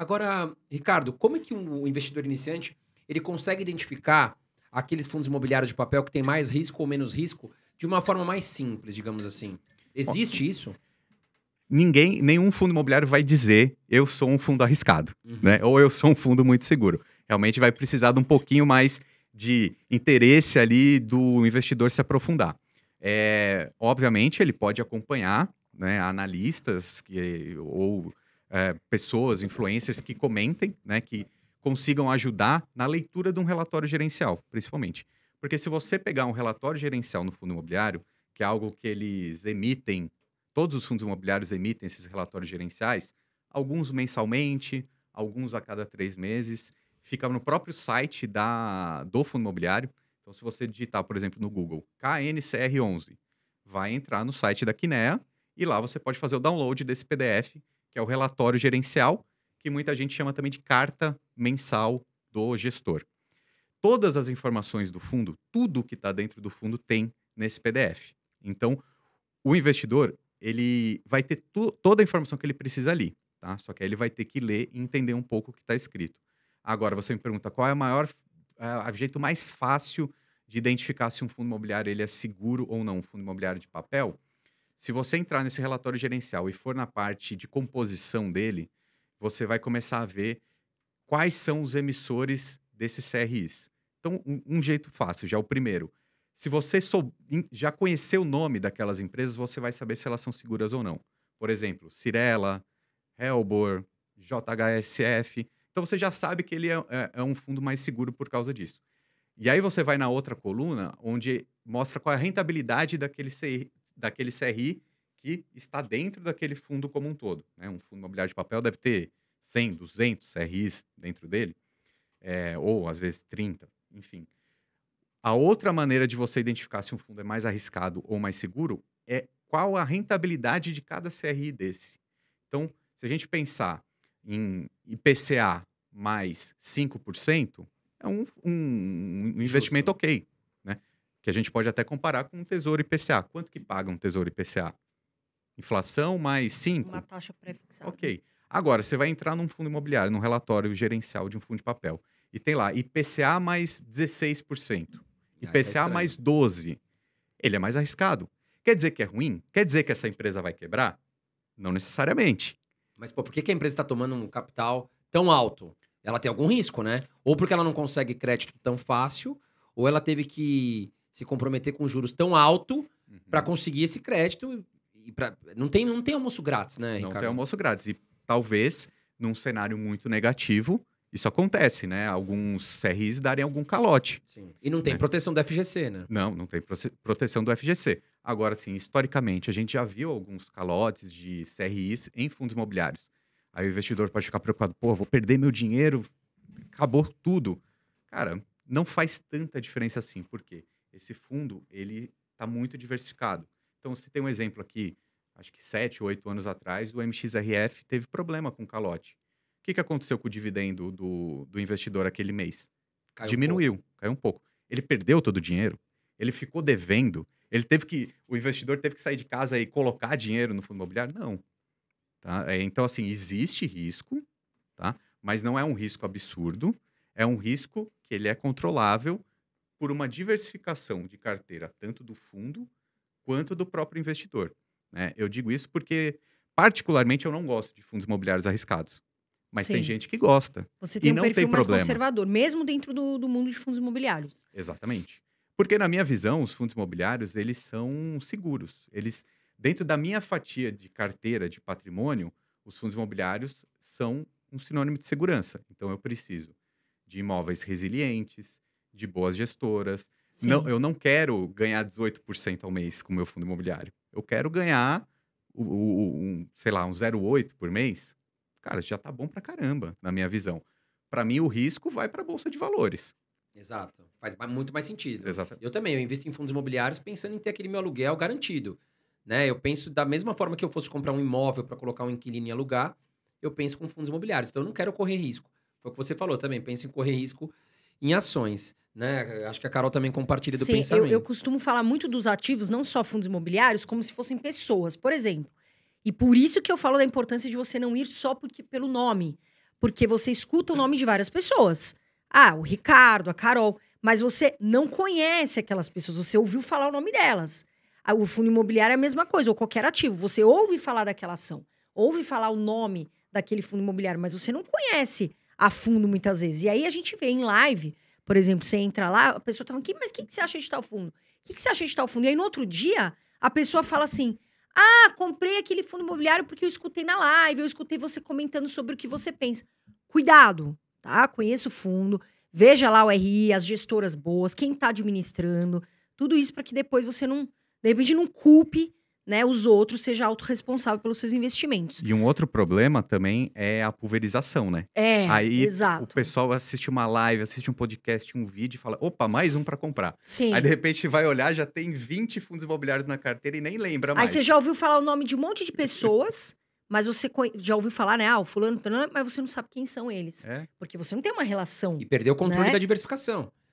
Agora, Ricardo, como é que um investidor iniciante ele consegue identificar aqueles fundos imobiliários de papel que tem mais risco ou menos risco de uma forma mais simples, digamos assim? Existe isso? Ninguém, nenhum fundo imobiliário vai dizer eu sou um fundo arriscado, uhum. né? Ou eu sou um fundo muito seguro. Realmente vai precisar de um pouquinho mais de interesse ali do investidor se aprofundar. É, obviamente, ele pode acompanhar né, analistas que, ou é, pessoas, influencers que comentem, né, que consigam ajudar na leitura de um relatório gerencial, principalmente. Porque se você pegar um relatório gerencial no fundo imobiliário, que é algo que eles emitem, todos os fundos imobiliários emitem esses relatórios gerenciais, alguns mensalmente, alguns a cada três meses, fica no próprio site da, do fundo imobiliário. Então, se você digitar, por exemplo, no Google KNCR11, vai entrar no site da Kinea e lá você pode fazer o download desse PDF que é o relatório gerencial, que muita gente chama também de carta mensal do gestor. Todas as informações do fundo, tudo que está dentro do fundo tem nesse PDF. Então, o investidor ele vai ter toda a informação que ele precisa ali, tá? Só que aí ele vai ter que ler e entender um pouco o que está escrito. Agora você me pergunta qual é o maior, é, o jeito mais fácil de identificar se um fundo imobiliário ele é seguro ou não, um fundo imobiliário de papel. Se você entrar nesse relatório gerencial e for na parte de composição dele, você vai começar a ver quais são os emissores desses CRIs. Então, um, um jeito fácil, já é o primeiro. Se você sou, já conhecer o nome daquelas empresas, você vai saber se elas são seguras ou não. Por exemplo, Cirela, Helbor, JHSF. Então você já sabe que ele é, é, é, um fundo mais seguro por causa disso. E aí você vai na outra coluna, onde mostra qual é a rentabilidade daquele, CRI, daquele CRI que está dentro daquele fundo como um todo. Né? Um fundo imobiliário de papel deve ter 100, 200 CRIs dentro dele, é, ou às vezes 30, enfim. A outra maneira de você identificar se um fundo é mais arriscado ou mais seguro é qual a rentabilidade de cada CRI desse. Então, se a gente pensar em IPCA mais 5%, é um, um, um investimento ok que a gente pode até comparar com o Tesouro IPCA. Quanto que paga um Tesouro IPCA? Inflação mais 5? Uma taxa pré-fixada. Ok. Agora, você vai entrar num fundo imobiliário, num relatório gerencial de um fundo de papel, e tem lá IPCA mais 16%, ah, IPCA é mais 12%. Ele é mais arriscado. Quer dizer que é ruim? Quer dizer que essa empresa vai quebrar? Não necessariamente. Mas, pô, por que, que a empresa está tomando um capital tão alto? Ela tem algum risco, né? Ou porque ela não consegue crédito tão fácil, ou ela teve que se comprometer com juros tão alto uhum. para conseguir esse crédito. E pra... não, tem, não tem almoço grátis, né, Ricardo? Não tem almoço grátis. E talvez, num cenário muito negativo, isso acontece, né? Alguns CRIs darem algum calote. Sim. E não tem né? proteção do FGC, né? Não, não tem proteção do FGC. Agora, sim, historicamente, a gente já viu alguns calotes de CRIs em fundos imobiliários. Aí o investidor pode ficar preocupado, pô, vou perder meu dinheiro, acabou tudo. Cara, não faz tanta diferença assim, porque esse fundo ele está muito diversificado. Então, você tem um exemplo aqui, acho que sete oito anos atrás, o MXRF teve problema com calote. O que, que aconteceu com o dividendo do, do investidor aquele mês? Caiu Diminuiu, um caiu um pouco. Ele perdeu todo o dinheiro, ele ficou devendo, ele teve que, o investidor teve que sair de casa e colocar dinheiro no fundo imobiliário? Não. Tá? É, então, assim, existe risco, tá? mas não é um risco absurdo, é um risco que ele é controlável por uma diversificação de carteira, tanto do fundo quanto do próprio investidor. Né? Eu digo isso porque, particularmente, eu não gosto de fundos imobiliários arriscados. Mas Sim. tem gente que gosta. Você tem e um não perfil tem mais problema. conservador, mesmo dentro do, do mundo de fundos imobiliários. Exatamente. Porque, na minha visão, os fundos imobiliários, eles são seguros. Eles, dentro da minha fatia de carteira de patrimônio, os fundos imobiliários são um sinônimo de segurança. Então, eu preciso de imóveis resilientes, de boas gestoras. Não, eu não quero ganhar 18% ao mês com o meu fundo imobiliário. Eu quero ganhar, o, o, um, sei lá, um 0,8 por mês. Cara, já tá bom pra caramba, na minha visão. Para mim, o risco vai para a Bolsa de Valores. Exato. Faz muito mais sentido. Exato. Eu também, eu invisto em fundos imobiliários pensando em ter aquele meu aluguel garantido. Né? Eu penso da mesma forma que eu fosse comprar um imóvel para colocar um inquilino em alugar, eu penso com fundos imobiliários. Então, eu não quero correr risco. Foi o que você falou também, penso em correr risco em ações. Né? Acho que a Carol também compartilha do pensamento. Eu, eu costumo falar muito dos ativos, não só fundos imobiliários, como se fossem pessoas. Por exemplo, e por isso que eu falo da importância de você não ir só porque, pelo nome. Porque você escuta o nome de várias pessoas. Ah, o Ricardo, a Carol. Mas você não conhece aquelas pessoas, você ouviu falar o nome delas. Ah, o fundo imobiliário é a mesma coisa, ou qualquer ativo. Você ouve falar daquela ação, ouve falar o nome daquele fundo imobiliário, mas você não conhece a fundo muitas vezes. E aí a gente vê em live, por exemplo, você entra lá, a pessoa tá falando, mas o que, que você acha de tal fundo? O que, que você acha de tal fundo? E aí no outro dia, a pessoa fala assim, ah, comprei aquele fundo imobiliário porque eu escutei na live, eu escutei você comentando sobre o que você pensa. Cuidado, tá? Conheça o fundo, veja lá o RI, as gestoras boas, quem tá administrando, tudo isso para que depois você não, de repente, não culpe né, os outros seja autorresponsável pelos seus investimentos. E um outro problema também é a pulverização, né? É, Aí exato. o pessoal assiste uma live, assiste um podcast, um vídeo e fala, opa, mais um para comprar. Sim. Aí de repente vai olhar, já tem 20 fundos imobiliários na carteira e nem lembra mais. Aí você já ouviu falar o nome de um monte de pessoas... mas você já ouviu falar, né? Ah, o fulano, mas você não sabe quem são eles. É. Porque você não tem uma relação. E perdeu o controle né? da diversificação.